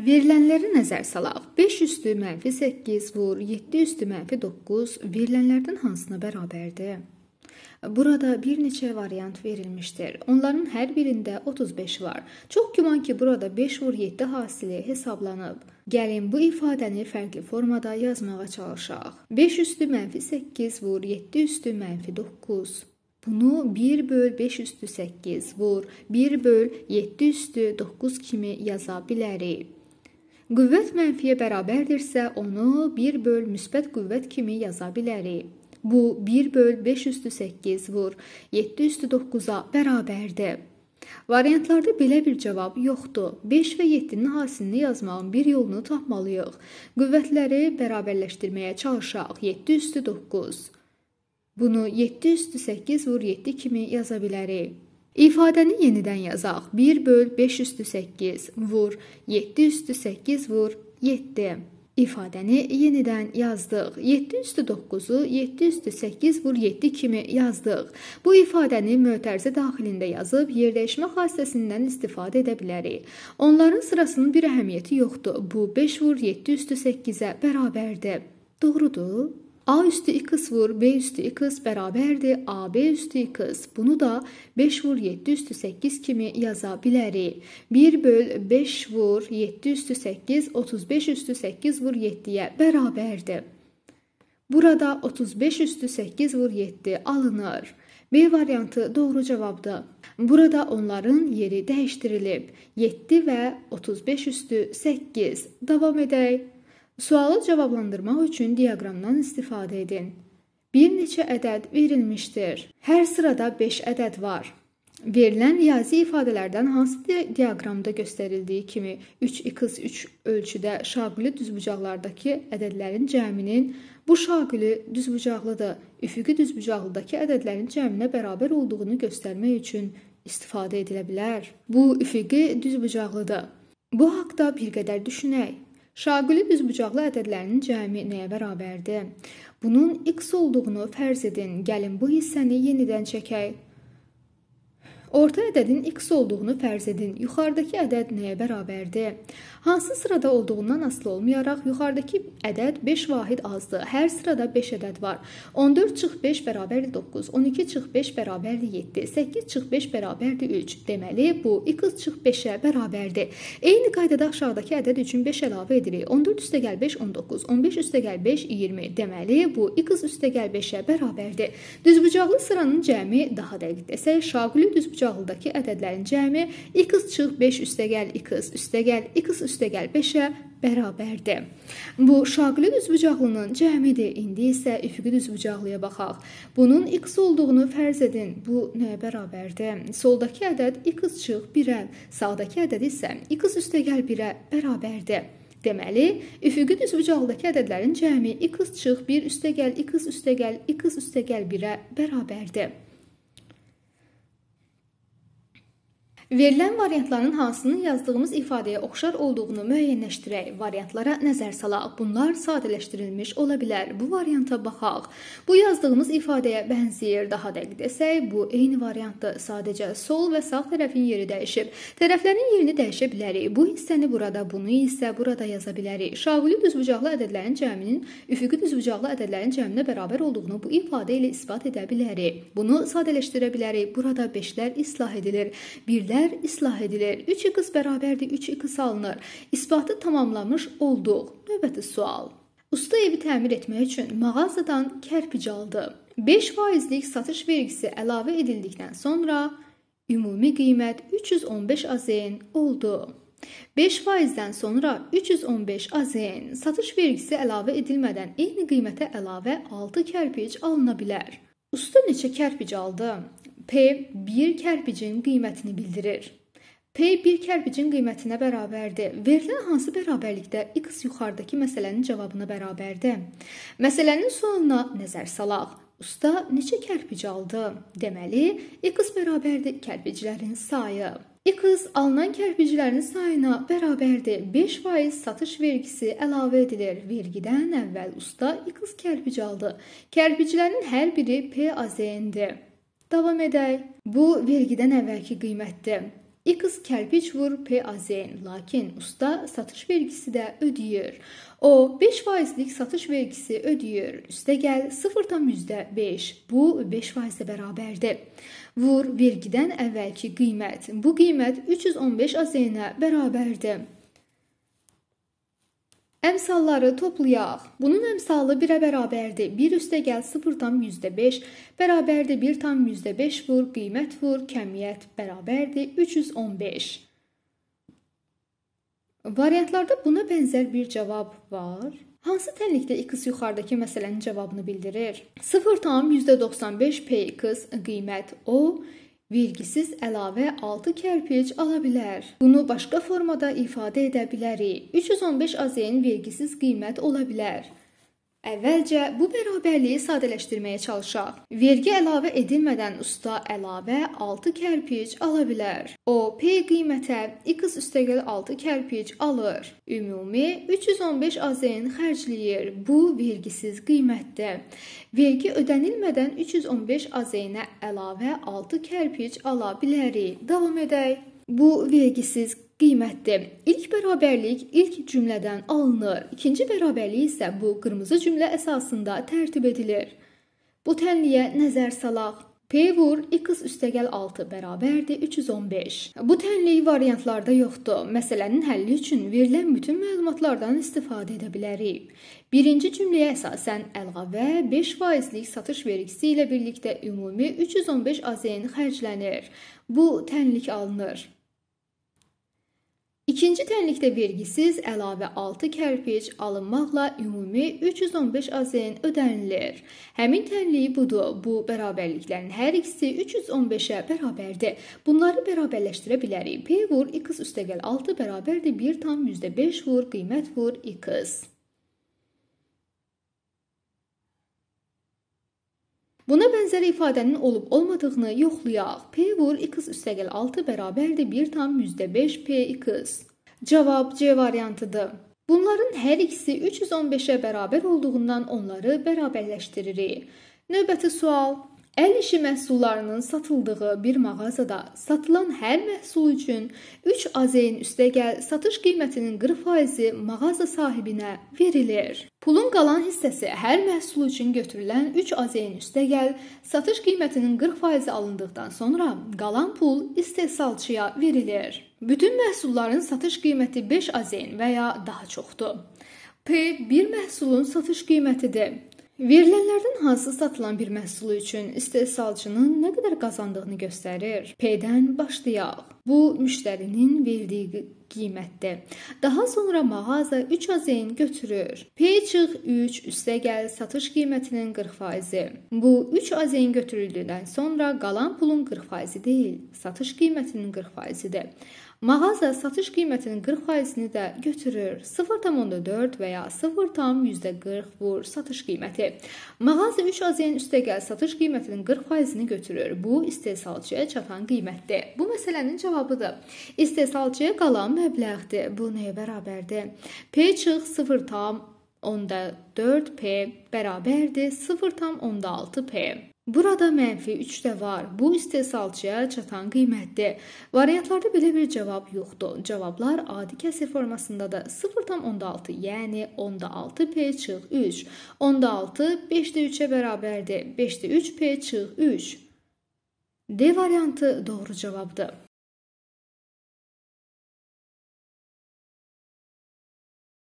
Verilənləri nəzər salaq. 5 üstü mənfi 8 vur 7 üstü mənfi 9 verilənlərdən hansına bərabərdir? Burada bir neçə variant verilmişdir. Onların hər birində 35 var. Çox güman ki, burada 5 vur 7 hasili hesablanıb. Gəlin bu ifadəni fərqli formada yazmağa çalışaq. 5 üstü mənfi 8 vur 7 üstü mənfi 9. Bunu 1 böl 5 üstü 8 vur 1 böl 7 üstü 9 kimi yaza bilərik. Qüvvət mənfiyə bərabərdirsə, onu 1 böl müsbət qüvvət kimi yaza bilərik. Bu 1 böl 5 üstü 8 vur 7 üstü 9-a bərabərdir. Variantlarda belə bir cavab yoxdur. 5 və 7-nin hasilini yazmağın bir yolunu tapmalıyıq. Qüvvətləri bərabərləşdirməyə çalışaq. 7 üstü 9. Bunu 7 üstü 8 vur 7 kimi yaza bilərik. İfadəni yenidən yazaq. 1 böl 5 üstü 8 vur 7 üstü 8 vur 7. İfadəni yenidən yazdıq. 7 üstü 9-u 7 üstü 8 vur 7 kimi yazdıq. Bu ifadəni mötərizə daxilində yazıb yerləşmə xassəsindən istifadə edə bilərik. Onların sırasının bir əhəmiyyəti yoxdur. Bu 5 vur 7 üstü 8-ə bərabərdir. Doğrudur? A üstü 2 vur B üstü 2 bərabərdir AB üstü 2. Bunu da 5 vur 7 üstü 8 kimi yaza bilərik. 1 böl 5 vur 7 üstü 8 35 üstü 8 vur 7-yə bərabərdir. Burada 35 üstü 8 vur 7 alınır. B variantı doğru cavabdır. Burada onların yeri dəyişdirilib. 7 və 35 üstü 8. Davam edək. Sualı cavablandırmaq üçün diaqramdan istifadə edin. Bir neçə ədəd verilmişdir. Hər sırada 5 ədəd var. Verilən riyazi ifadələrdən hansı di diaqramda göstərildiyi kimi 3x3 ölçüdə şaquli düzbucaqlardakı ədədlərin cəminin bu şaquli düzbucaqlıdır, üfüqi düzbucaqlıdakı ədədlərin cəminə bərabər olduğunu göstərmək üçün istifadə edilə bilər. Bu üfüqi düzbucaqlıdır. Bu haqqda bir qədər düşünək. Şaquli düzbucaqlı ədədlərinin cəmi nəyə bərabərdir? Bunun x olduğunu fərz edin. Gəlin bu hissəni yenidən çəkək. Orta ədədin x olduğunu fərz edin. Yuxarıdakı ədəd nəyə bərabərdir? Hansı sırada olduğundan asılı olmayaraq yuxarıdakı ədəd 5 vahid azdır. Hər sırada 5 ədəd var. 14 çıx 5 bərabərdir 9, 12 çıx 5 bərabərdir 7, 8 çıx 5 bərabərdir 3. Deməli bu 2 çıx 5-ə bərabərdir. Eyni qaydada aşağıdakı ədəd üçün 5 əlavə edirik. 14 üstəgəl 5 19, 15 üstəgəl 5 20. Deməli bu 2 üstəgəl 5-ə bərabərdir. Düzbucaqlı sıranın cəmi daha dəqiq desək, şaquli düzbucaqlıdakı ədədlərin cəmi 2 çıx 5 üstəgəl 2 üstəgəl 2 üstəgəl üstəgəl 5-ə bərabərdir. Bu şaqli düzbucaqlının cəmidir. İndi isə üfüqi düzbucaqlıya baxaq. Bunun x olduğunu fərz edin. Bu nəyə bərabərdir? Soldakı ədəd x çıx 1-ə, sağdakı ədəd isə x üstəgəl 1-ə bərabərdir. Deməli, üfüqi düzbucaqdakı ədədlərin cəmi x çıx 1 üstəgəl x üstəgəl x üstəgəl 1-ə bərabərdir. Verilən variantların hansının yazdığımız ifadəyə oxşar olduğunu müəyyənləşdirək. Variantlara nəzər salaq. Bunlar sadələşdirilmiş ola bilər. Bu varianta baxaq. Bu yazdığımız ifadəyə bənzəyir. Daha dəqiq desək, bu eyni variantdır. Sadəcə sol və sağ tərəfin yeri dəyişib. Tərəflərin yerini dəyişə bilərik. Bu hissəni burada, bunu isə burada yaza bilərik. Şavuli düzbucaqlı ədədlərin cəminin üfüqi düzbucaqlı ədədlərin cəminə bərabər olduğunu bu ifadə ilə isbat edə bilərik. Bunu sadələşdirə bilərik. Burada 5-lər islah edilir. 1-lər bərabər islah edilir. 3x bərabərdir, 3x alınır. İsbatı tamamlamış olduq. Növbəti sual. Usta evi təmir etmək üçün mağazadan kərpic aldı. 5%lik satış vergisi əlavə edildikdən sonra ümumi qiymət 315 AZN oldu. 5%-dən sonra 315 AZN satış vergisi əlavə edilmədən eyni qiymətə əlavə 6 kərpic alına bilər. Usta neçə kərpic aldı? P bir kərpicin qiymətini bildirir. P bir kərpicin qiymətinə bərabərdir. Verilən hansı bərabərlikdə x yuxarıdakı məsələnin cavabına bərabərdir? Məsələnin sualına nəzər salaq. Usta neçə kərpic aldı? Deməli, x bərabərdir kərpiclərin sayı. X alınan kərpiclərin sayına bərabərdir. 5% satış vergisi əlavə edilir. Vergidən əvvəl usta x kərpic aldı. Kərpiclərin hər biri P AZN-dir. Davam edək. Bu vergidən əvvəlki qiymətdir. X kərpiç vur P azen, lakin usta satış vergisi də ödəyir. O 5 faizlik satış vergisi ödəyir. Üstəgəl 0.5. Bu 5 faizə bərabərdir. Vur vergidən əvvəlki qiymət. Bu qiymət 315 azenə bərabərdir. Əmsalları toplayaq. Bunun əmsalı 1-ə bərabərdir. 1 üstə gəl 0.5 bərabərdir 1.5 vur, qiymət vur, kəmiyyət bərabərdir 315. Variantlarda buna bənzər bir cavab var. Hansı tənlikdə x yuxarıdakı məsələnin cavabını bildirir? 0.95 px qiymət o, vergisiz əlavə 6 kərpic ala bilər. Bunu başqa formada ifadə edə bilərik. 315 AZN vergisiz qiymət ola bilər. Əvvəlcə bu bərabərliyi sadələşdirməyə çalışaq. Vergi əlavə edilmədən usta əlavə 6 kərpic ala bilər. O P qiymətə x üstəgəl 6 kərpic alır. Ümumi 315 AZN xərcləyir. Bu vergisiz qiymətdir. Vergi ödənilmədən 315 AZN-ə əlavə 6 kərpic ala bilərik. Davam edək. Bu vergisiz qiymətdir. İlk bərabərlik ilk cümlədən alınır. İkinci bərabərlik isə bu qırmızı cümlə əsasında tərtib edilir. Bu tənliyə nəzər salaq. P vur x üstəgəl 6 bərabərdir 315. Bu tənliyi variantlarda yoxdur. Məsələnin həlli üçün verilən bütün məlumatlardan istifadə edə bilərik. Birinci cümləyə əsasən əlavə 5%lik satış vergisi ilə birlikdə ümumi 315 AZN xərclənir. Bu tənlik alınır. İkinci tənlikdə vergisiz əlavə 6 kərpic alınmaqla ümumi 315 AZN ödənilir. Həmin tənliyi budur. Bu bərabərliklərin hər ikisi 315-ə bərabərdir. Bunları bərabərləşdirə bilərik. P vur x üstəgəl 6 bərabərdir 1 tam %5 vur qiymət vur x. Buna bənzər ifadənin olub-olmadığını yoxlayaq. P vur x üstəgəl 6 bərabərdir 1,5 p2. Cavab C variantıdır. Bunların hər ikisi 315-ə bərabər olduğundan onları bərabərləşdiririk. Növbəti sual Əl işi məhsullarının satıldığı bir mağazada satılan hər məhsul üçün 3 azeyn üstəgəl satış qiymətinin 40%-i mağaza sahibinə verilir. Pulun qalan hissəsi hər məhsul üçün götürülən 3 azeyn üstəgəl satış qiymətinin 40%-i alındıqdan sonra qalan pul istehsalçıya verilir. Bütün məhsulların satış qiyməti 5 azeyn və ya daha çoxdur. P bir məhsulun satış qiymətidir. Verilənlərdən hansı satılan bir məhsulu üçün istehsalçının nə qədər qazandığını göstərir. P-dən başlayaq. Bu müştərinin verdiyi qiymətdir. Daha sonra mağaza 3 AZN götürür. P çıx 3 üstə gəl satış qiymətinin 40%-i. Bu 3 AZN götürüldükdən sonra qalan pulun 40%-i deyil, satış qiymətinin 40%-idir. Mağaza satış qiymətinin 40%-ni də götürür. 0.4 və ya 0.40 vur satış qiyməti. Mağaza 3 AZN üstəgəl satış qiymətinin 40%-ni götürür. Bu istehsalçıya çatan qiymətdir. Bu məsələnin cavabıdır. İstehsalçıya qalan məbləğdir. Bu nəyə bərabərdir? P çıx 0.4p bərabərdir 0.6p. Burada mənfi 3 də var. Bu istehsalçıya çatan qiymətdir. Variantlarda belə bir cavab yoxdur. Cavablar adi kəsir formasındadır. 0.6, yəni 10-6 p çıx 3. 10-6 5-də 3-ə bərabərdir. 5-də 3 p çıx 3. D variantı doğru cavabdır.